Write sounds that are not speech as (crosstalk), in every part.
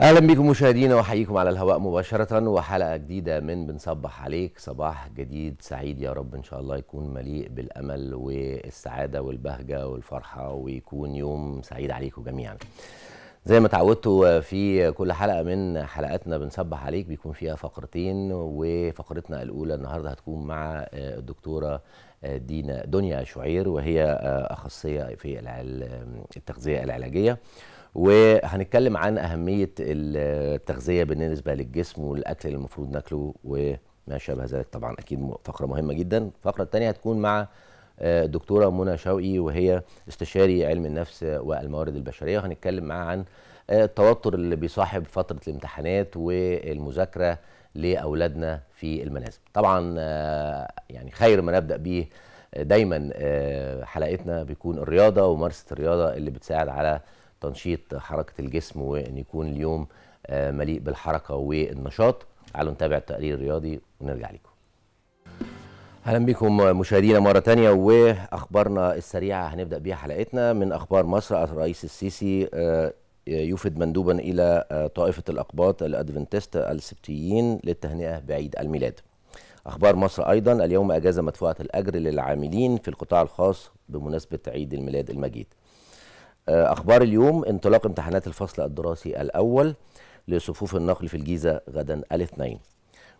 اهلا بكم مشاهدينا واحييكم على الهواء مباشره وحلقه جديده من بنصبح عليك صباح جديد سعيد يا رب ان شاء الله يكون مليء بالامل والسعاده والبهجه والفرحه ويكون يوم سعيد عليكم جميعا زي ما تعودتوا في كل حلقه من حلقاتنا بنصبح عليك بيكون فيها فقرتين وفقرتنا الاولى النهارده هتكون مع الدكتوره دينا دنيا شعير وهي اخصائيه في التغذيه العلاجيه وهنتكلم عن اهميه التغذيه بالنسبه للجسم والاكل اللي المفروض ناكله وما شابه ذلك طبعا اكيد فقره مهمه جدا الفقره الثانيه هتكون مع الدكتوره آه، منى شوقي وهي استشاري علم النفس والموارد البشريه وهنتكلم معاها عن آه، التوتر اللي بيصاحب فتره الامتحانات والمذاكره لاولادنا في المنازل طبعا آه، يعني خير ما نبدا به دايما حلقتنا بيكون الرياضه وممارسه الرياضه اللي بتساعد على تنشيط حركه الجسم وان يكون اليوم آه، مليء بالحركه والنشاط تعالوا نتابع التقرير الرياضي ونرجع لكم اهلا بكم مشاهدينا مره تانية واخبارنا السريعه هنبدا بيها حلقتنا من اخبار مصر الرئيس السيسي آه، يفد مندوبا الى آه، طائفه الاقباط الادفنتست السبتيين للتهنئه بعيد الميلاد اخبار مصر ايضا اليوم اجازه مدفوعه الاجر للعاملين في القطاع الخاص بمناسبه عيد الميلاد المجيد آه، أخبار اليوم انطلاق امتحانات الفصل الدراسي الأول لصفوف النقل في الجيزة غدا الاثنين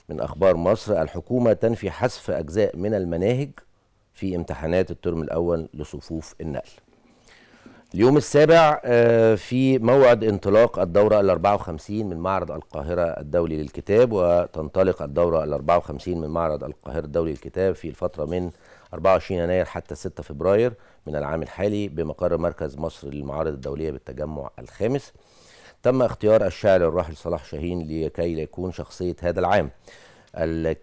من أخبار مصر الحكومة تنفي حذف أجزاء من المناهج في امتحانات الترم الأول لصفوف النقل اليوم السابع آه، في موعد انطلاق الدورة ال 54 من معرض القاهرة الدولي للكتاب وتنطلق الدورة ال 54 من معرض القاهرة الدولي للكتاب في الفترة من 24 يناير حتى 6 فبراير من العام الحالي بمقر مركز مصر للمعارض الدولية بالتجمع الخامس تم اختيار الشاعر الراحل صلاح شاهين لكي يكون شخصية هذا العام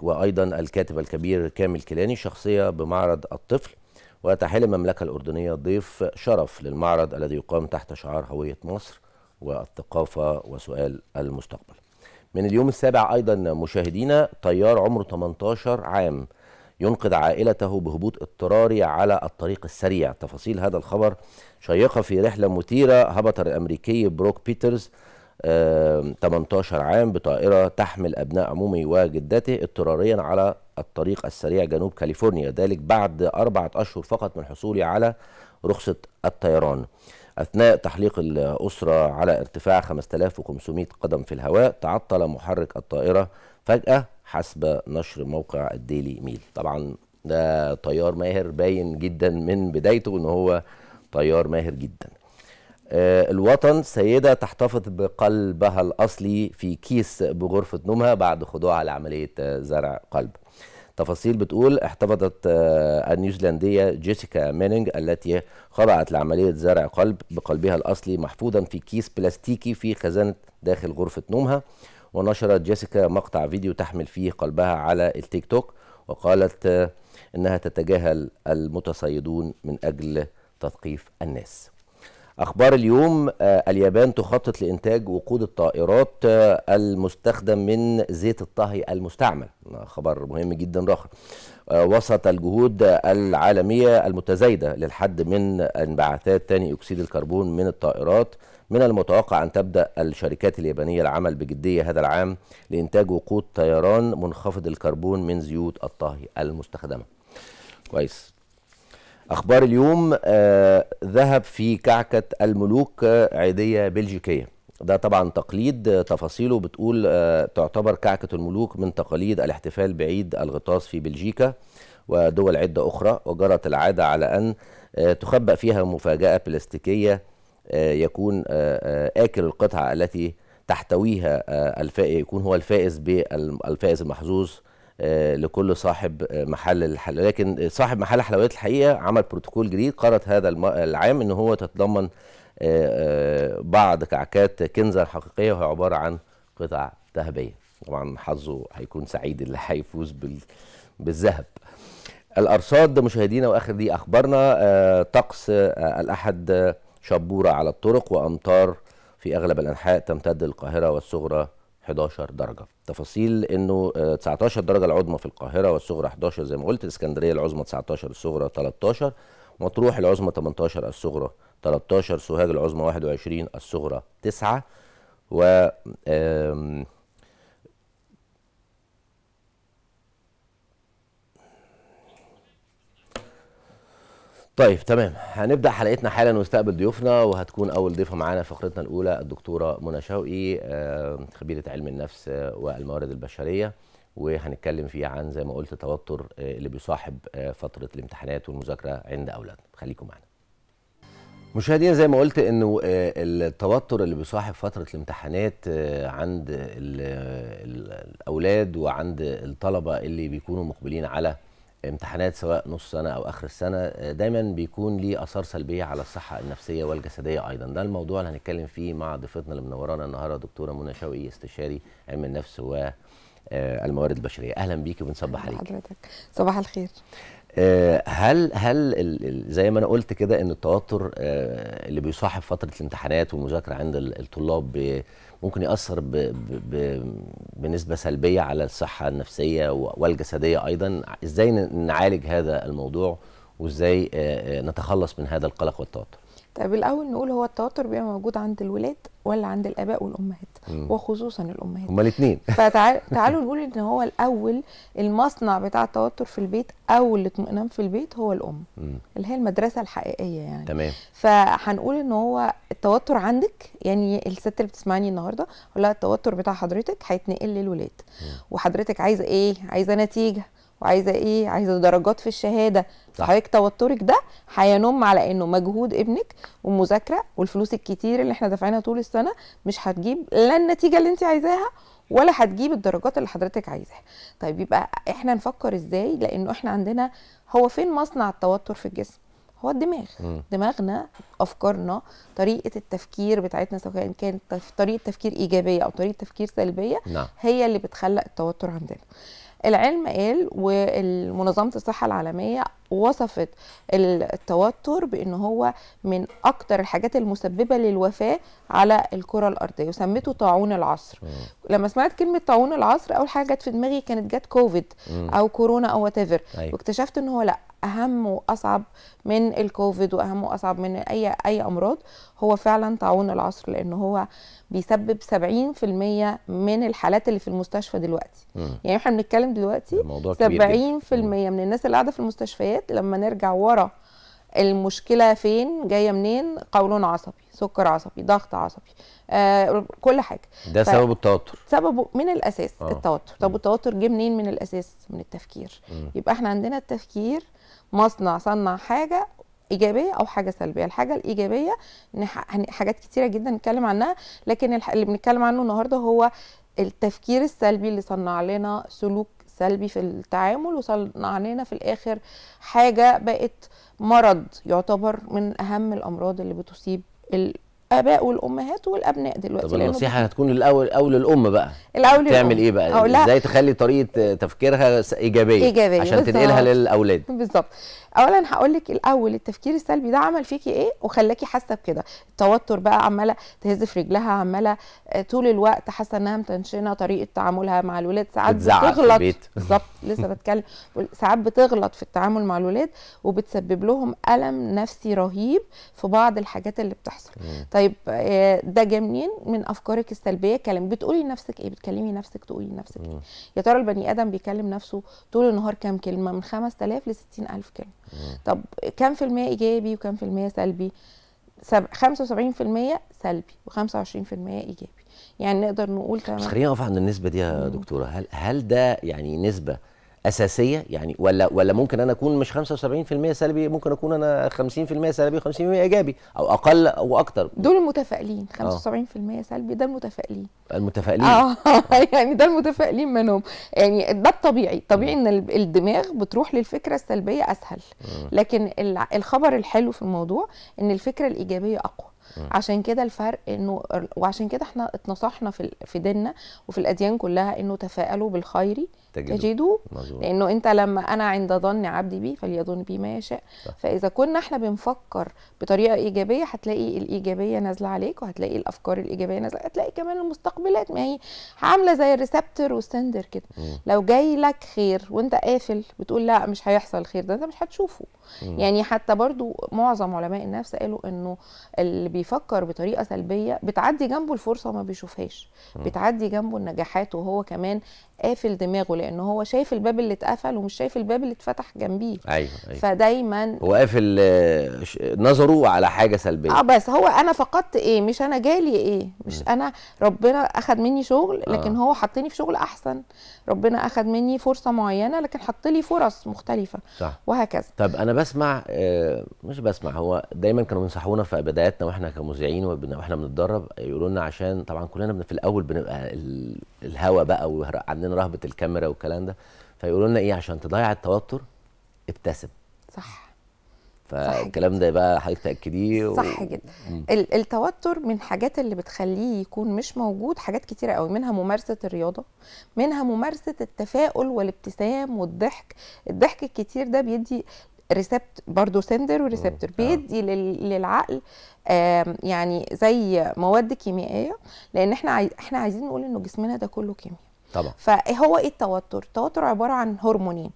وأيضا الكاتب الكبير كامل كيلاني شخصية بمعرض الطفل وتحل المملكة الأردنية ضيف شرف للمعرض الذي يقام تحت شعار هوية مصر والثقافة وسؤال المستقبل من اليوم السابع أيضا مشاهدينا طيار عمره 18 عام ينقذ عائلته بهبوط اضطراري على الطريق السريع تفاصيل هذا الخبر شيقة في رحلة مثيرة هبط الأمريكي بروك بيترز 18 عام بطائرة تحمل أبناء عمومي وجدته اضطراريا على الطريق السريع جنوب كاليفورنيا ذلك بعد أربعة أشهر فقط من حصولي على رخصة الطيران أثناء تحليق الأسرة على ارتفاع 5500 قدم في الهواء تعطل محرك الطائرة فجأة حسب نشر موقع الديلي ميل طبعا ده طيار ماهر باين جدا من بدايته ان هو طيار ماهر جدا آه، الوطن سيدة تحتفظ بقلبها الأصلي في كيس بغرفة نومها بعد خضوعها لعملية آه، زرع قلب تفاصيل بتقول احتفظت آه، النيوزيلندية جيسيكا مينينج التي خضعت لعملية زرع قلب بقلبها الأصلي محفوظا في كيس بلاستيكي في خزانة داخل غرفة نومها ونشرت جيسيكا مقطع فيديو تحمل فيه قلبها على التيك توك وقالت آه، انها تتجاهل المتصيدون من اجل تثقيف الناس اخبار اليوم آه، اليابان تخطط لانتاج وقود الطائرات آه، المستخدم من زيت الطهي المستعمل خبر مهم جدا راخر وسط الجهود العالميه المتزايده للحد من انبعاثات ثاني اكسيد الكربون من الطائرات من المتوقع أن تبدأ الشركات اليابانية العمل بجدية هذا العام لإنتاج وقود طيران منخفض الكربون من زيوت الطهي المستخدمة كويس أخبار اليوم آه ذهب في كعكة الملوك آه، عيدية بلجيكية ده طبعا تقليد آه، تفاصيله بتقول آه تعتبر كعكة الملوك من تقاليد الاحتفال بعيد الغطاس في بلجيكا ودول عدة أخرى وجرت العادة على أن آه تخبأ فيها مفاجأة بلاستيكية آه، يكون آه، آه، آكل القطعة التي تحتويها الفائز يكون هو الفائز بالفائز المحظوظ لكل صاحب محل الحلويات لكن صاحب محل حلويات الحقيقه عمل بروتوكول جديد قرر هذا العام ان هو تتضمن بعض كعكات كنزه حقيقيه وهي عباره عن قطع ذهبيه طبعا حظه هيكون سعيد اللي هيفوز بالذهب الارصاد مشاهدينا واخر دي اخبارنا طقس الاحد شبورة على الطرق وأمطار في أغلب الأنحاء تمتد القاهرة والصغرى 11 درجة تفاصيل انه 19 آه، درجة العظمى في القاهرة والصغرى 11 زي ما قلت الاسكندرية العظمى 19 الصغرى 13 مطروح العظمى 18 الصغرى 13 سوهاج العظمى 21 الصغرى 9 و طيب تمام هنبدا حلقتنا حالا ونستقبل ضيوفنا وهتكون اول ضيفه معانا فقرتنا الاولى الدكتوره منى شوقي خبيره علم النفس والموارد البشريه وهنتكلم فيها عن زي ما قلت التوتر آه، اللي بيصاحب آه، فتره الامتحانات والمذاكره عند اولادنا خليكم معانا مشاهدينا زي ما قلت انه آه، التوتر اللي بيصاحب فتره الامتحانات عند الاولاد وعند الطلبه اللي بيكونوا مقبلين على امتحانات سواء نص سنه او اخر السنه آه، دايما بيكون ليه اثار سلبيه على الصحه النفسيه والجسديه ايضا ده الموضوع اللي هنتكلم فيه مع ضيفتنا اللي منورانا النهارده دكتوره منى شوقي استشاري علم النفس والموارد آه، البشريه اهلا بيكي وبنصبح عليك حضرتك صباح الخير آه، هل هل زي ما انا قلت كده ان التوتر آه، اللي بيصاحب فتره الامتحانات والمذاكره عند الطلاب ممكن ياثر بـ بـ بنسبه سلبيه على الصحه النفسيه والجسديه ايضا ازاي نعالج هذا الموضوع وازاي آه، نتخلص من هذا القلق والتوتر طيب الاول نقول هو التوتر بيبقى موجود عند الولاد ولا عند الاباء والامهات وخصوصا الامهات هما الاثنين (laughs) فتعالوا نقول ان هو الاول المصنع بتاع التوتر في البيت او الاطمئنان في البيت هو الام مم. اللي هي المدرسه الحقيقيه يعني تمام فهنقول ان هو التوتر عندك يعني الست اللي بتسمعني النهارده ولا التوتر بتاع حضرتك هيتنقل للولاد وحضرتك عايزه ايه عايزه نتيجه وعايزه ايه عايزه درجات في الشهاده فحضرتك توترك ده هينم على انه مجهود ابنك والمذاكره والفلوس الكتير اللي احنا دافعينها طول السنه مش هتجيب لا النتيجه اللي انت عايزاها ولا هتجيب الدرجات اللي حضرتك عايزاها طيب يبقى احنا نفكر ازاي لانه احنا عندنا هو فين مصنع التوتر في الجسم هو الدماغ م. دماغنا افكارنا طريقه التفكير بتاعتنا سواء كانت طريقه تفكير ايجابيه او طريقه تفكير سلبيه نعم. هي اللي بتخلق التوتر عندنا العلم قال ومنظمه الصحه العالميه وصفت التوتر بان هو من اكتر الحاجات المسببه للوفاه على الكره الارضيه وسمته طاعون العصر مم. لما سمعت كلمه طاعون العصر اول حاجه جت في دماغي كانت جت كوفيد مم. او كورونا او وات ايفر أيوة. واكتشفت ان هو لا اهم واصعب من الكوفيد واهم واصعب من اي اي امراض هو فعلا طاعون العصر لان هو بيسبب 70% من الحالات اللي في المستشفى دلوقتي مم. يعني احنا بنتكلم دلوقتي 70% من الناس اللي قاعده في المستشفيات الحالات لما نرجع ورا المشكله فين جايه منين قولون عصبي سكر عصبي ضغط عصبي آه كل حاجه ده ف... سبب التوتر سببه من الاساس آه. التوتر طب التوتر جه منين من الاساس من التفكير م. يبقى احنا عندنا التفكير مصنع صنع حاجه ايجابيه او حاجه سلبيه الحاجه الايجابيه حاجات كتيره جدا نتكلم عنها لكن اللي بنتكلم عنه النهارده هو التفكير السلبي اللي صنع لنا سلوك سلبي في التعامل علينا في الاخر حاجه بقت مرض يعتبر من اهم الامراض اللي بتصيب الاباء والامهات والابناء دلوقتي طب النصيحه هتكون الاول او للام بقى الاول تعمل ايه بقى ازاي تخلي طريقه تفكيرها ايجابيه ايجابيه عشان بالزبط. تنقلها للاولاد (laughs) بالظبط اولا هقول لك الاول التفكير السلبي ده عمل فيكي ايه وخلاكي حاسه بكده التوتر بقى عماله تهز في رجلها عماله طول الوقت حاسه انها متنشنه طريقه تعاملها مع الولاد ساعات بتغلط (laughs) بالظبط لسه بتكلم ساعات بتغلط في التعامل مع الولاد وبتسبب لهم الم نفسي رهيب في بعض الحاجات اللي بتحصل طيب آه، ده جاي منين من افكارك السلبيه كلام بتقولي لنفسك ايه بتكلمي نفسك تقولي لنفسك ايه يا ترى البني ادم بيكلم نفسه طول النهار كام كلمه من 5000 ل 60000 كلمه طب كام في الميه ايجابي وكام في الميه سلبي 75% سلبي و25% ايجابي يعني نقدر نقول بس خلينا نقف عند النسبه دي يا دكتوره هل هل ده يعني نسبه اساسيه يعني ولا ولا ممكن انا اكون مش 75% سلبي ممكن اكون انا 50% سلبي و50% ايجابي او اقل او اكتر دول المتفائلين 75% آه. سلبي ده المتفائلين المتفائلين اه (laughs) يعني ده المتفائلين منهم يعني ده الطبيعي طبيعي ان الدماغ بتروح للفكره السلبيه اسهل لكن الخبر الحلو في الموضوع ان الفكره الايجابيه اقوى آه. عشان كده الفرق انه وعشان كده احنا اتنصحنا في في ديننا وفي الاديان كلها انه تفائلوا بالخير تجدوه لانه انت لما انا عند ظن عبدي بي فليظن بي ما يشاء فاذا كنا احنا بنفكر بطريقه ايجابيه هتلاقي الايجابيه نازله عليك وهتلاقي الافكار الايجابيه نازله هتلاقي كمان المستقبلات ما هي عامله زي الريسبتر والسندر كده لو جاي لك خير وانت قافل بتقول لا مش هيحصل خير ده انت مش هتشوفه مم. يعني حتى برضو معظم علماء النفس قالوا انه اللي بيفكر بطريقه سلبيه بتعدي جنبه الفرصه وما بيشوفهاش بتعدي جنبه النجاحات وهو كمان قافل دماغه لان هو شايف الباب اللي اتقفل ومش شايف الباب اللي اتفتح جنبيه ايوه, أيوة. فدايما هو قافل آه، نظره على حاجه سلبيه اه بس هو انا فقدت ايه مش انا جالي ايه مش م. انا ربنا اخد مني شغل آه. لكن آه. هو حطني في شغل احسن ربنا اخد مني فرصه معينه لكن حط لي فرص مختلفه صح. وهكذا طب انا بسمع آه مش بسمع هو دايما كانوا بينصحونا في بداياتنا واحنا كمذيعين واحنا بنتدرب يقولوا لنا عشان طبعا كلنا في الاول بنبقى الهوا بقى وعندنا عندنا رهبه الكاميرا والكلام ده فيقولوا لنا ايه عشان تضيع التوتر ابتسم صح فالكلام ده بقى حضرتك تاكديه و... صح جدا التوتر من حاجات اللي بتخليه يكون مش موجود حاجات كتيره قوي منها ممارسه الرياضه منها ممارسه التفاؤل والابتسام والضحك الضحك الكتير ده بيدي ريسبت برضه سندر وريسبتور بيدي للعقل يعني زي مواد كيميائيه لان احنا احنا عايزين نقول انه جسمنا ده كله كيمياء طبعا فهو ايه التوتر التوتر عباره عن هرمونين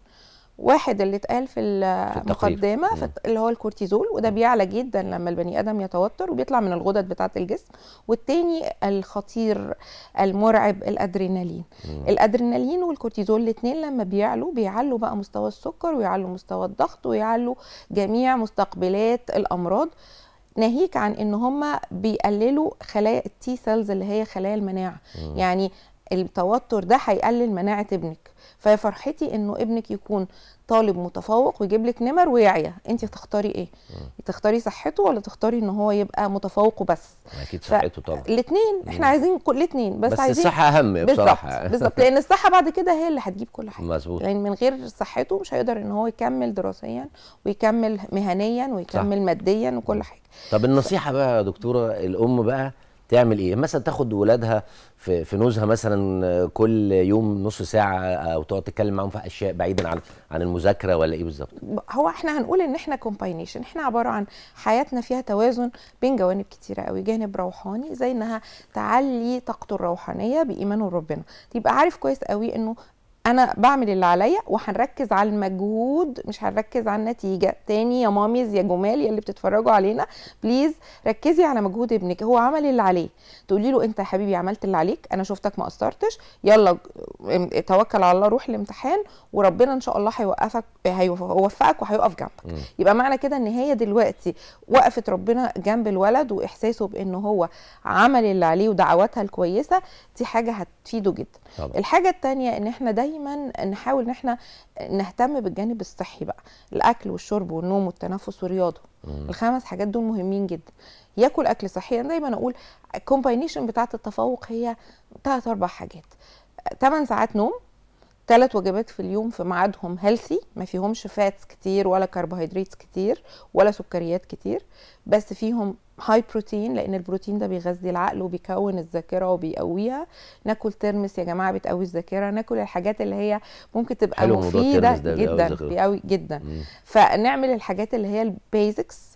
واحد اللي اتقال في المقدمه في اللي هو الكورتيزول وده بيعلى جدا لما البني ادم يتوتر وبيطلع من الغدد بتاعه الجسم والتاني الخطير المرعب الادرينالين مم. الادرينالين والكورتيزول الاثنين لما بيعلوا بيعلوا بقى مستوى السكر ويعلوا مستوى الضغط ويعلوا جميع مستقبلات الامراض ناهيك عن ان هم بيقللوا خلايا التي سيلز اللي هي خلايا المناعه مم. يعني التوتر ده هيقلل مناعه ابنك فيا فرحتي انه ابنك يكون طالب متفوق ويجيب لك نمر ويعيا انت تختاري ايه م. تختاري صحته ولا تختاري ان هو يبقى متفوق وبس اكيد صحته طبعا الاثنين احنا عايزين كل الاثنين بس, بس عايزين الصحه اهم بصراحه (laughs) بالظبط لان الصحه بعد كده هي اللي هتجيب كل حاجه مظبوط لان يعني من غير صحته مش هيقدر ان هو يكمل دراسيا ويكمل مهنيا ويكمل صح. ماديا وكل حاجه طب النصيحه بقى يا دكتوره الام بقى تعمل ايه مثلا تاخد ولادها في في نزهه مثلا آه، كل يوم نص ساعه آه، او تقعد تتكلم معاهم في اشياء بعيدا عن عن المذاكره ولا ايه بالظبط هو احنا هنقول ان احنا كومباينيشن احنا عباره عن حياتنا فيها توازن بين جوانب كتيره قوي جانب روحاني زي انها تعلي طاقته الروحانيه بايمانه بربنا تبقى عارف كويس قوي انه انا بعمل اللي عليا وهنركز على المجهود مش هنركز على النتيجه تاني يا ماميز يا جمال يا اللي بتتفرجوا علينا بليز ركزي على مجهود ابنك هو عمل اللي عليه تقولي له انت يا حبيبي عملت اللي عليك انا شفتك ما قصرتش يلا توكل على الله روح الامتحان وربنا ان شاء الله هيوقفك هيوفقك وهيقف جنبك م. يبقى معنى كده ان هي دلوقتي وقفت ربنا جنب الولد واحساسه بان هو عمل اللي عليه ودعواتها الكويسه دي حاجه هتفيده جدا طبعا. الحاجه الثانيه ان احنا دايما دايما نحاول ان احنا نهتم بالجانب الصحي بقى الاكل والشرب والنوم والتنفس والرياضه مم. الخمس حاجات دول مهمين جدا ياكل اكل صحي انا دايما اقول الكومباينيشن بتاعه التفوق هي ثلاث اربع حاجات 8 ساعات نوم ثلاث وجبات في اليوم في ميعادهم هيلثي ما فيهمش فاتس كتير ولا كربوهيدرات كتير ولا سكريات كتير بس فيهم هاي بروتين لان البروتين ده بيغذي العقل وبيكون الذاكره وبيقويها ناكل ترمس يا جماعه بتقوي الذاكره ناكل الحاجات اللي هي ممكن تبقى مفيده جدا بيقوي جدا مم. فنعمل الحاجات اللي هي البيزكس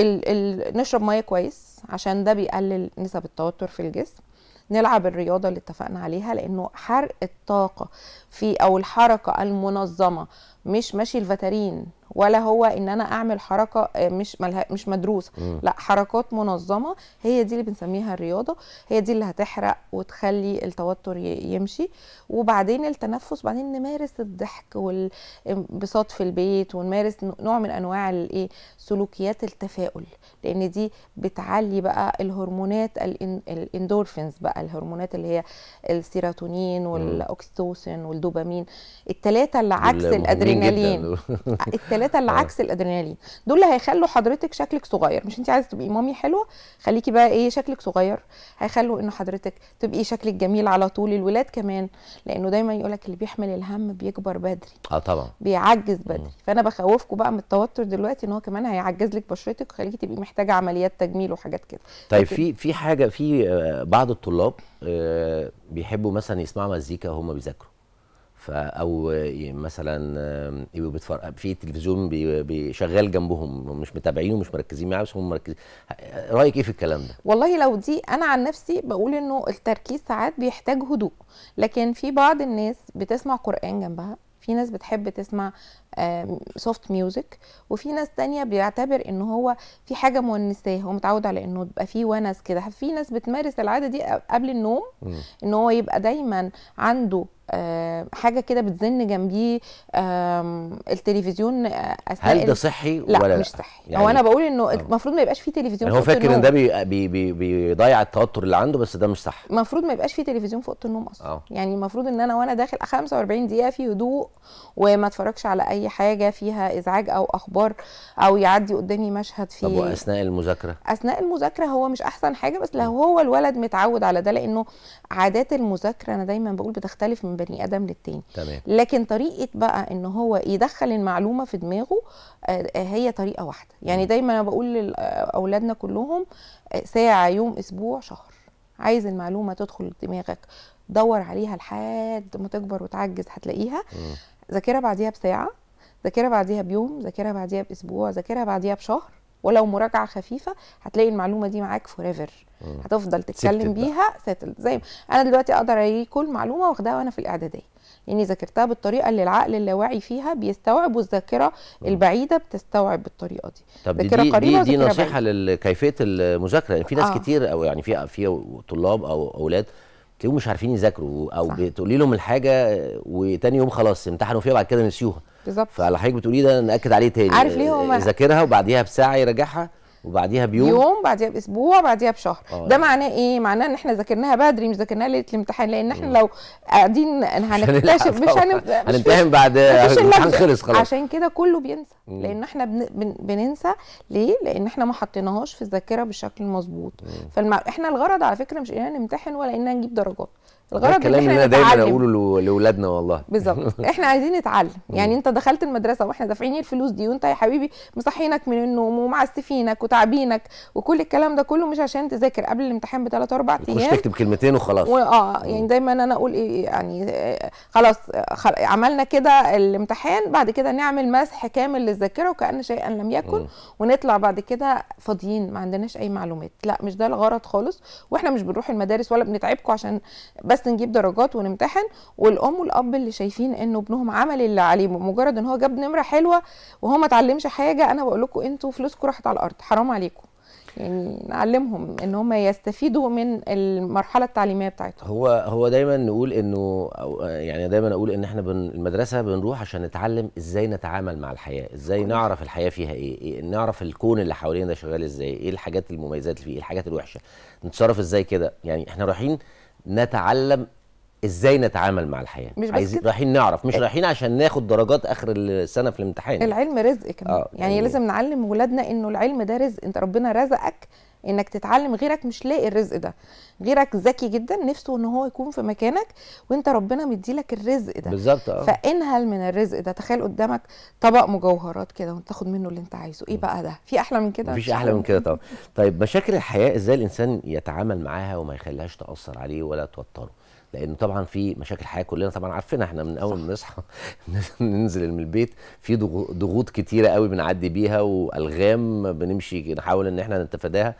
ال ال نشرب ميه كويس عشان ده بيقلل نسب التوتر في الجسم نلعب الرياضه اللي اتفقنا عليها لانه حرق الطاقه في او الحركه المنظمه مش ماشي الفترين ولا هو ان انا اعمل حركه آه، مش ملها مش مدروسه لا حركات منظمه هي دي اللي بنسميها الرياضه هي دي اللي هتحرق وتخلي التوتر يمشي وبعدين التنفس بعدين نمارس الضحك والانبساط في البيت ونمارس نوع من انواع الايه سلوكيات التفاؤل لان دي بتعلي بقى الهرمونات الاندورفينز بقى الهرمونات اللي هي السيروتونين والاكسيتوسين والدوبامين الثلاثه اللي عكس الادرينالين الادرينالين آه، (laughs) الثلاثه اللي آه. عكس الادرينالين دول اللي هيخلوا حضرتك شكلك صغير مش انت عايزه تبقي مامي حلوه خليكي بقى ايه شكلك صغير هيخلوا ان حضرتك تبقي شكلك جميل على طول الولاد كمان لانه دايما يقول لك اللي بيحمل الهم بيكبر بدري اه طبعا بيعجز بدري فانا بخوفكم بقى من التوتر دلوقتي ان هو كمان هيعجز لك بشرتك وخليكي تبقي محتاجه عمليات تجميل وحاجات كده طيب في في حاجه في آه، بعض الطلاب بيحبوا مثلا يسمعوا مزيكا وهم بيذاكروا او مثلا في تلفزيون بيشغل جنبهم مش متابعينه مش مركزين معاه بس هم مركزين رايك ايه في الكلام ده والله لو دي انا عن نفسي بقول انه التركيز ساعات بيحتاج هدوء لكن في بعض الناس بتسمع قران جنبها في ناس بتحب تسمع سوفت ميوزك وفي ناس تانية بيعتبر ان هو في حاجة مونساه هو متعود على انه يبقى فيه ونس كده في ناس بتمارس العادة دي قبل النوم ان هو يبقى دايما عنده آه، حاجه كده بتزن جنبيه التلفزيون آه، اثناء هل ده صحي لا ولا لا مش صحي يعني هو انا بقول انه آه. المفروض ما يبقاش فيه تلفزيون يعني هو فاكر ان ده بيضيع بي بي بيضيع التوتر اللي عنده بس ده مش صح المفروض ما يبقاش فيه تلفزيون في اوضه النوم اصلا أوه. يعني المفروض ان انا وانا داخل 45 دقيقه في هدوء وما اتفرجش على اي حاجه فيها ازعاج او اخبار او يعدي قدامي مشهد فيه طب واثناء المذاكره اثناء المذاكره هو مش احسن حاجه بس لو هو الولد متعود على ده لانه عادات المذاكره انا دايما بقول بتختلف من بني ادم للتاني تمام. لكن طريقه بقى ان هو يدخل المعلومه في دماغه آه، آه، هي طريقه واحده يعني دايما انا بقول لاولادنا آه، كلهم ساعه يوم اسبوع شهر عايز المعلومه تدخل دماغك دور عليها لحد ما تكبر وتعجز هتلاقيها ذاكرها بعديها بساعه ذاكرها بعديها بيوم ذاكرها بعديها باسبوع ذاكرها بعديها بشهر ولو مراجعه خفيفه هتلاقي المعلومه دي معاك فور ايفر هتفضل تتكلم بيها ساتل زي انا دلوقتي اقدر اجيب كل معلومه واخدها وانا في الاعداديه لاني يعني ذاكرتها بالطريقه اللي العقل اللاواعي فيها بيستوعب والذاكره البعيده بتستوعب بالطريقه دي طب دي دي, دي, دي نصيحه لكيفيه المذاكره يعني في ناس آه. كتير او يعني في في طلاب او اولاد تلاقيهم مش عارفين يذاكروا او بتقولي لهم الحاجه وتاني يوم خلاص امتحنوا فيها بعد كده نسيوها بالظبط فعلى حضرتك بتقوليه ده ناكد عليه تاني عارف ليه هو يذاكرها وبعديها بساعه يراجعها وبعديها بيوم يوم بعديها باسبوع بعديها بشهر أوه. ده معناه ايه معناه ان احنا ذاكرناها بدري مش ذاكرناها ليله الامتحان لان احنا لو قاعدين هنكتشف مش هنمتحن بعد الامتحان خلص خلاص عشان كده كله بينسى لان احنا بن... بن... بننسى ليه لان احنا ما حطيناهاش في الذاكره بالشكل المظبوط فاحنا الغرض على فكره مش اننا نمتحن ولا اننا نجيب درجات الغرض الكلام اللي انا دايما اقوله لاولادنا والله بالظبط (laughs) احنا عايزين نتعلم يعني انت دخلت المدرسه واحنا دافعين الفلوس دي وانت يا حبيبي مصحينك من النوم ومعسفينك وتعبينك وكل الكلام ده كله مش عشان تذاكر قبل الامتحان بثلاث اربع ايام مش تكتب كلمتين وخلاص اه يعني دايما انا اقول ايه يعني خلاص عملنا كده الامتحان بعد كده نعمل مسح كامل للذاكره وكان شيئا لم يكن ونطلع بعد كده فاضيين ما عندناش اي معلومات لا مش ده الغرض خالص واحنا مش بنروح المدارس ولا بنتعبكم عشان بس بس نجيب درجات ونمتحن والام والاب اللي شايفين انه ابنهم عمل اللي عليه مجرد ان هو جاب نمره حلوه وهو ما اتعلمش حاجه انا بقول لكم انتوا فلوسكم راحت على الارض حرام عليكم يعني نعلمهم ان هم يستفيدوا من المرحله التعليميه بتاعتهم هو هو دايما نقول انه يعني دايما اقول ان احنا بن المدرسه بنروح عشان نتعلم ازاي نتعامل مع الحياه ازاي نعرف الحياه فيها ايه, إيه نعرف الكون اللي حوالينا ده شغال ازاي ايه الحاجات المميزات اللي فيه ايه الحاجات الوحشه نتصرف ازاي كده يعني احنا رايحين نتعلم ازاي نتعامل مع الحياه مش بس كده. رايحين نعرف مش رايحين عشان ناخد درجات اخر السنه في الامتحان العلم رزق كمان آه يعني, يعني لازم نعلم ولادنا انه العلم ده رزق انت ربنا رزقك انك تتعلم غيرك مش لاقي الرزق ده غيرك ذكي جدا نفسه ان هو يكون في مكانك وانت ربنا مديلك الرزق ده بالظبط اه فانهل من الرزق ده تخيل قدامك طبق مجوهرات كده وانت تاخد منه اللي انت عايزه ايه بقى ده في احلى من كده مفيش احلى من كده طبعا طيب مشاكل الحياه ازاي الانسان يتعامل معاها وما يخليهاش تاثر عليه ولا توتره لان طبعا في مشاكل حياه كلنا طبعا عارفينها احنا من اول ما نصحى (laughs) ننزل من البيت في ضغوط كتيره قوي بنعدي بيها والغام بنمشي نحاول ان احنا نتفاداها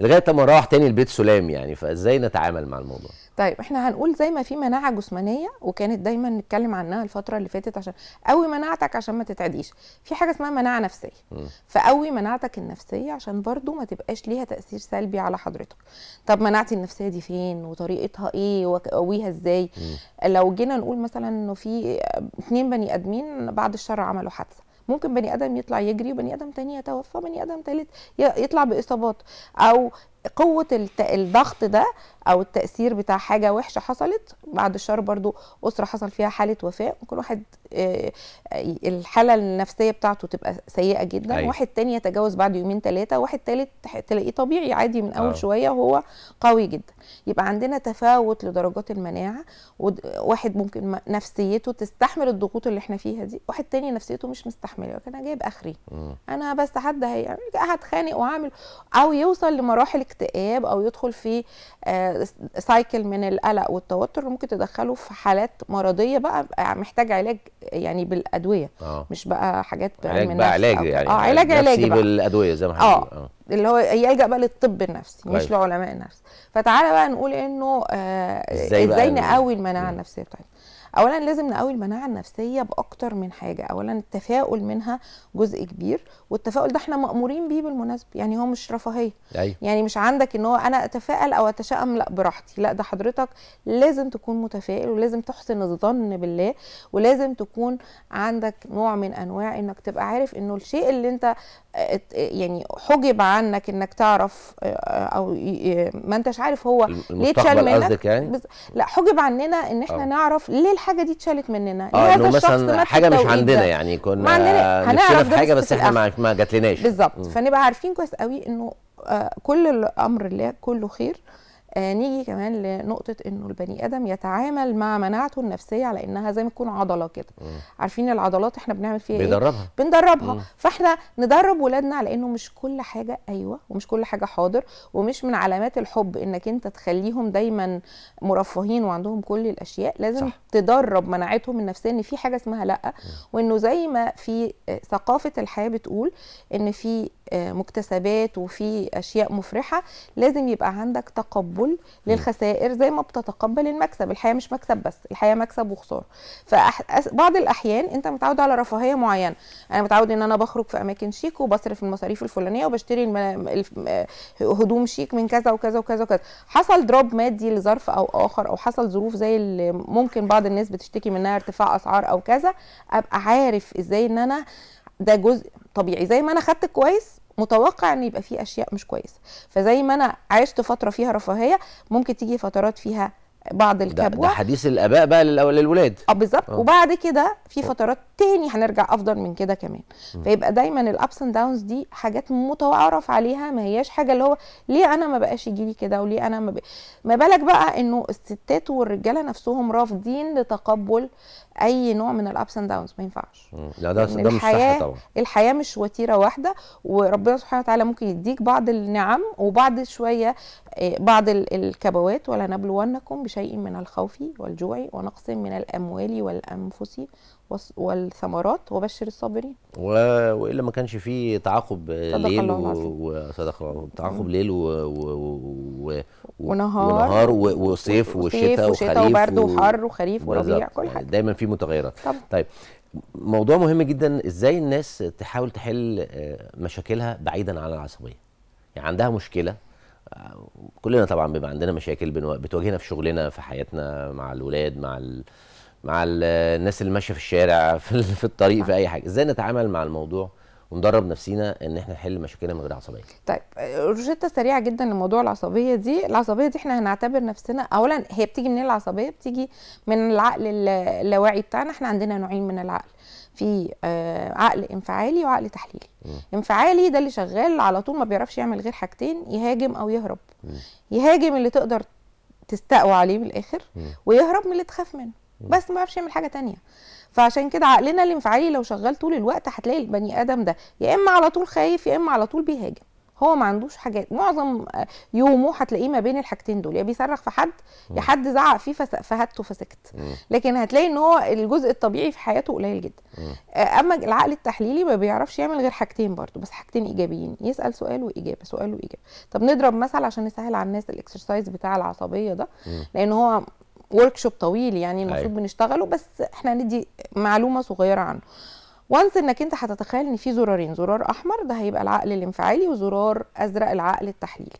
لغايه ما راح تاني البيت سلام يعني فازاي نتعامل مع الموضوع طيب احنا هنقول زي ما في مناعه جسمانيه وكانت دايما نتكلم عنها الفتره اللي فاتت عشان قوي مناعتك عشان ما تتعديش في حاجه اسمها مناعه نفسيه فقوي مناعتك النفسيه عشان برضو ما تبقاش ليها تاثير سلبي على حضرتك طب مناعتي النفسيه دي فين وطريقتها ايه واقويها ازاي لو جينا نقول مثلا انه في اتنين بني ادمين بعد الشر عملوا حادثه ممكن بني ادم يطلع يجري وبني ادم تاني يتوفى بني ادم تالت يطلع باصابات او قوه الضغط ده او التاثير بتاع حاجه وحشه حصلت بعد الشر برضو اسره حصل فيها حاله وفاه ممكن واحد آه، الحاله النفسيه بتاعته تبقى سيئه جدا أيوة. واحد تاني يتجاوز بعد يومين ثلاثه واحد ثالث تلاقيه طبيعي عادي من اول أوه. شويه وهو قوي جدا يبقى عندنا تفاوت لدرجات المناعه واحد ممكن نفسيته تستحمل الضغوط اللي احنا فيها دي واحد تاني نفسيته مش مستحمله انا جايب اخري م. انا بس حد هي هتخانق وعامل او يوصل لمراحل اكتئاب او يدخل في سايكل آه، من القلق والتوتر ممكن تدخله في حالات مرضيه بقى محتاج علاج يعني بالادويه أوه. مش بقى حاجات علاج بقى علاج يعني اه علاج علاجي بقى بالادويه زي ما احنا اه, آه. اللي هو يلجا بقى للطب النفسي كويس. مش لعلماء النفس فتعالى بقى نقول انه آه ازاي, إزاي نقوي المناعه النفسيه بتاعتنا اولا لازم نقوي المناعه النفسيه باكتر من حاجه اولا التفاؤل منها جزء كبير والتفاؤل ده احنا مامورين بيه بالمناسبه يعني هو مش رفاهيه أيوة. يعني مش عندك ان هو انا اتفائل او اتشائم لا براحتي لا ده حضرتك لازم تكون متفائل ولازم تحسن الظن بالله ولازم تكون عندك نوع من انواع انك تبقى عارف انه الشيء اللي انت آه، يعني حجب عنك انك تعرف آه، آه، او ما انتش عارف هو ليه اتشال منك يعني؟ لا حجب عننا ان احنا أوه. نعرف ليه الحاجه دي اتشالت مننا اه الشخص مثلا حاجه مش عندنا ده. يعني كنا نفسنا في حاجه بس, احنا ما جاتلناش بالظبط فنبقى عارفين كويس قوي انه آه كل الامر لله كله خير آه، نيجي كمان لنقطه انه البني ادم يتعامل مع مناعته النفسيه على انها زي ما تكون عضله كده عارفين العضلات احنا بنعمل فيها إيه؟ بندربها. ايه بندربها مم. فاحنا ندرب ولادنا على انه مش كل حاجه ايوه ومش كل حاجه حاضر ومش من علامات الحب انك انت تخليهم دايما مرفهين وعندهم كل الاشياء لازم صح. تدرب مناعتهم النفسيه ان في حاجه اسمها لا وانه زي ما في آه، ثقافه الحياه بتقول ان في آه، مكتسبات وفي اشياء مفرحه لازم يبقى عندك تقبل التقبل للخسائر زي ما بتتقبل المكسب الحياه مش مكسب بس الحياه مكسب وخساره فبعض الاحيان انت متعود على رفاهيه معينه انا متعود ان انا بخرج في اماكن شيك وبصرف المصاريف الفلانيه وبشتري هدوم شيك من كذا وكذا وكذا وكذا حصل دروب مادي لظرف او اخر او حصل ظروف زي اللي ممكن بعض الناس بتشتكي منها ارتفاع اسعار او كذا ابقى عارف ازاي ان انا ده جزء طبيعي زي ما انا خدت كويس متوقع ان يبقى فيه اشياء مش كويسه فزي ما انا عشت فتره فيها رفاهيه ممكن تيجي فترات فيها بعض الكبوه ده, ده حديث الاباء بقى للولاد اه بالظبط آه. وبعد كده في فترات تاني هنرجع افضل من كده كمان م. فيبقى دايما الابس اند داونز دي حاجات متعارف عليها ما هياش حاجه اللي هو ليه انا ما بقاش يجي لي كده وليه انا ما ب... ما بالك بقى انه الستات والرجاله نفسهم رافضين لتقبل اي نوع من الابس اند داونز ما ينفعش لا ده ده مش صح طبعا الحياه مش وتيره واحده وربنا سبحانه وتعالى ممكن يديك بعض النعم وبعض شويه آه، بعض الكبوات ولنبلونكم بشيء من الخوف والجوع ونقص من الاموال والانفس والثمرات وبشر الصابرين و... والا ما كانش فيه تعاقب ليل وصدق الله تعاقب ليل و... و... ونهار ونهار وصيف وشتاء وشتاء وبرد وحر وخريف وربيع كل يعني حاجه دايما في متغيرات طبعا. طيب موضوع مهم جدا ازاي الناس تحاول تحل آه، مشاكلها بعيدا عن العصبيه يعني عندها مشكله آه، كلنا طبعا بيبقى عندنا مشاكل بتواجهنا في شغلنا في حياتنا مع الاولاد مع ال... مع الناس اللي ماشيه في الشارع (laughs) في الطريق في اي حاجه ازاي نتعامل مع الموضوع وندرب نفسينا ان احنا نحل مشاكلنا من غير عصبيه. طيب روشته سريعه جدا لموضوع العصبيه دي، العصبيه دي احنا هنعتبر نفسنا اولا هي بتيجي منين العصبيه؟ بتيجي من العقل اللاواعي بتاعنا، احنا عندنا نوعين من العقل. في آه، عقل انفعالي وعقل تحليلي. م. انفعالي ده اللي شغال على طول ما بيعرفش يعمل غير حاجتين يهاجم او يهرب. م. يهاجم اللي تقدر تستقوى عليه من الاخر م. ويهرب من اللي تخاف منه. بس ما بيعرفش يعمل حاجه تانية فعشان كده عقلنا الانفعالي لو شغال طول الوقت هتلاقي البني ادم ده يا اما على طول خايف يا اما على طول بيهاجم هو ما عندوش حاجات معظم آه، يومه هتلاقيه ما بين الحاجتين دول يا بيصرخ في حد يا حد زعق فيه فهدته فسكت لكن هتلاقي ان هو الجزء الطبيعي في حياته قليل جدا آه، اما العقل التحليلي ما بيعرفش يعمل غير حاجتين برضه بس حاجتين ايجابيين يسال سؤال واجابه سؤال واجابه طب نضرب مثل عشان نسهل على الناس الاكسرسايز بتاع العصبيه ده لان هو ورك شوب طويل يعني المفروض أيوة. بنشتغله بس احنا هندي معلومه صغيره عنه وانس انك انت هتتخيل ان في زرارين زرار احمر ده هيبقى العقل الانفعالي وزرار ازرق العقل التحليلي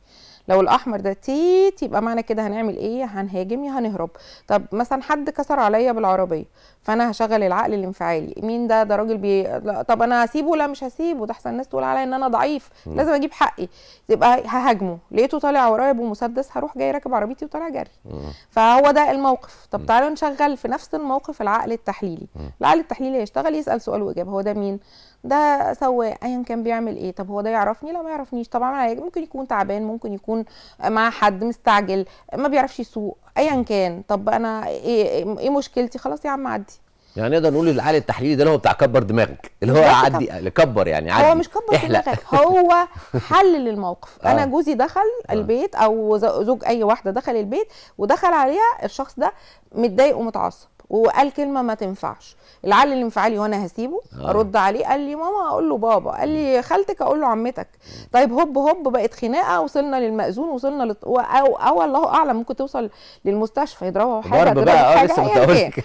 لو الاحمر ده تيت يبقى معنى كده هنعمل ايه هنهاجم يا هنهرب طب مثلا حد كسر عليا بالعربيه فانا هشغل العقل الانفعالي مين ده ده راجل بي طب انا هسيبه لا مش هسيبه ده احسن الناس تقول عليا ان انا ضعيف م. لازم اجيب حقي يبقى ههاجمه لقيته طالع ورايا بمسدس هروح جاي راكب عربيتي وطالع جري فهو ده الموقف طب تعالوا نشغل في نفس الموقف العقل التحليلي العقل التحليلي هيشتغل يسال سؤال واجابه هو ده مين ده سواق ايا كان بيعمل ايه طب هو ده يعرفني لا ما يعرفنيش طبعا ممكن يكون تعبان ممكن يكون مع حد مستعجل ما بيعرفش يسوق ايا كان طب انا ايه, إيه مشكلتي خلاص يا عم عدي يعني نقدر نقول العقل التحليلي ده اللي هو بتاع كبر دماغك اللي هو عدي كبر يعني عدي هو مش كبر دماغك هو حلل الموقف (laughs) آه. انا جوزي دخل آه. البيت او زوج اي واحده دخل البيت ودخل عليها الشخص ده متضايق ومتعصب وقال كلمه ما تنفعش العقل الانفعالي وانا هسيبه آه. ارد عليه قال لي ماما اقول له بابا قال لي خالتك اقول له عمتك طيب هوب هوب بقت خناقه وصلنا للمأذون وصلنا لط... او, أو الله اعلم ممكن توصل للمستشفى يضربها حاجه ضرب بقى آه، لسه ما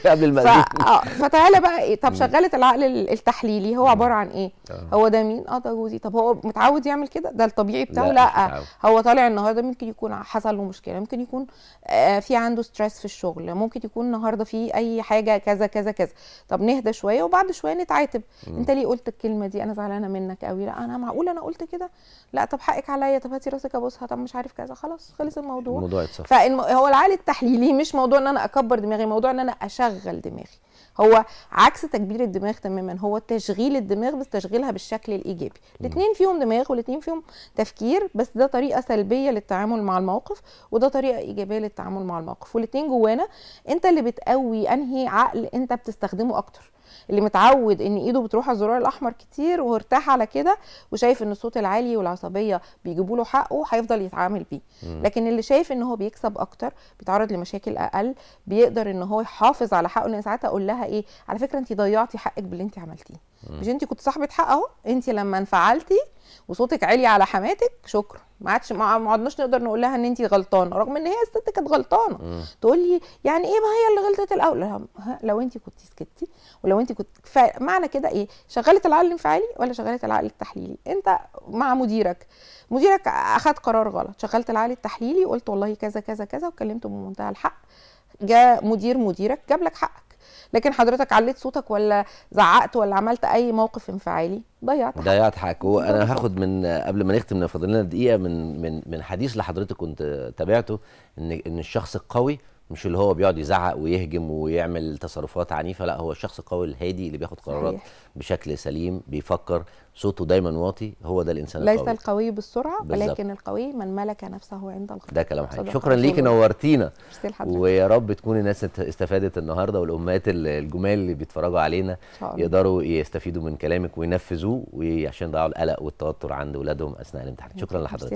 قبل المأذون ف... آه. فتعالى بقى إيه؟ طب شغلت العقل التحليلي هو عباره عن ايه آه. هو ده مين اه ده جوزي طب هو متعود يعمل كده ده الطبيعي بتاعه لا, لا. هو طالع النهارده ممكن يكون حصل له مشكله ممكن يكون آه في عنده ستريس في الشغل ممكن يكون النهارده في اي في حاجه كذا كذا كذا طب نهدى شويه وبعد شويه نتعاتب انت ليه قلت الكلمه دي انا زعلانه منك قوي لا انا معقول انا قلت كده لا طب حقك عليا طب هاتي راسك ابوسها طب مش عارف كذا خلاص خلص الموضوع الموضوع يتصفح فهو العقل التحليلي مش موضوع ان انا اكبر دماغي موضوع ان انا اشغل دماغي هو عكس تكبير الدماغ تماما هو تشغيل الدماغ بس تشغيلها بالشكل الايجابي الاثنين فيهم دماغ والاثنين فيهم تفكير بس ده طريقه سلبيه للتعامل مع الموقف وده طريقه ايجابيه للتعامل مع الموقف والاثنين جوانا انت اللي بتقوي انهي عقل انت بتستخدمه اكتر اللي متعود ان ايده بتروح على الزرار الاحمر كتير وارتاح على كده وشايف ان الصوت العالي والعصبيه بيجيبوا له حقه هيفضل يتعامل بيه لكن اللي شايف ان هو بيكسب اكتر بيتعرض لمشاكل اقل بيقدر ان هو يحافظ على حقه لان ساعات اقول لها ايه على فكره انت ضيعتي حقك باللي انت عملتيه مش انت كنت صاحبه حق اهو انت لما انفعلتي وصوتك عالي على حماتك شكرا ما عادش ما عدناش نقدر نقول لها ان انت غلطانه رغم ان هي الست كانت غلطانه تقول لي يعني ايه ما هي اللي غلطت الاول لو انت كنت سكتي ولو انت كنت معنى كده ايه شغلت العقل الانفعالي ولا شغلت العقل التحليلي انت مع مديرك مديرك اخذ قرار غلط شغلت العقل التحليلي وقلت والله كذا كذا كذا وكلمته بمنتهى الحق جاء مدير مديرك جاب لك حقك لكن حضرتك عليت صوتك ولا زعقت ولا عملت اي موقف انفعالي ضيعت حق ضيعت حقك وانا هاخد من قبل ما نختم فاضل لنا دقيقه من من من حديث لحضرتك كنت تابعته ان ان الشخص القوي مش اللي هو بيقعد يزعق ويهجم ويعمل تصرفات عنيفه لا هو الشخص القوي الهادي اللي بياخد قرارات صحيح. بشكل سليم بيفكر صوته دايما واطي هو ده الانسان ليس القوي ليس القوي بالسرعه بالزبط. ولكن القوي من ملك نفسه عند الخطر ده كلام حقيقي شكرا ليك نورتينا ويا رب تكون الناس استفادت النهارده والامهات الجمال اللي بيتفرجوا علينا يقدروا يستفيدوا من كلامك وينفذوه وعشان يضيعوا القلق والتوتر عند اولادهم اثناء الامتحان شكرا لحضرتك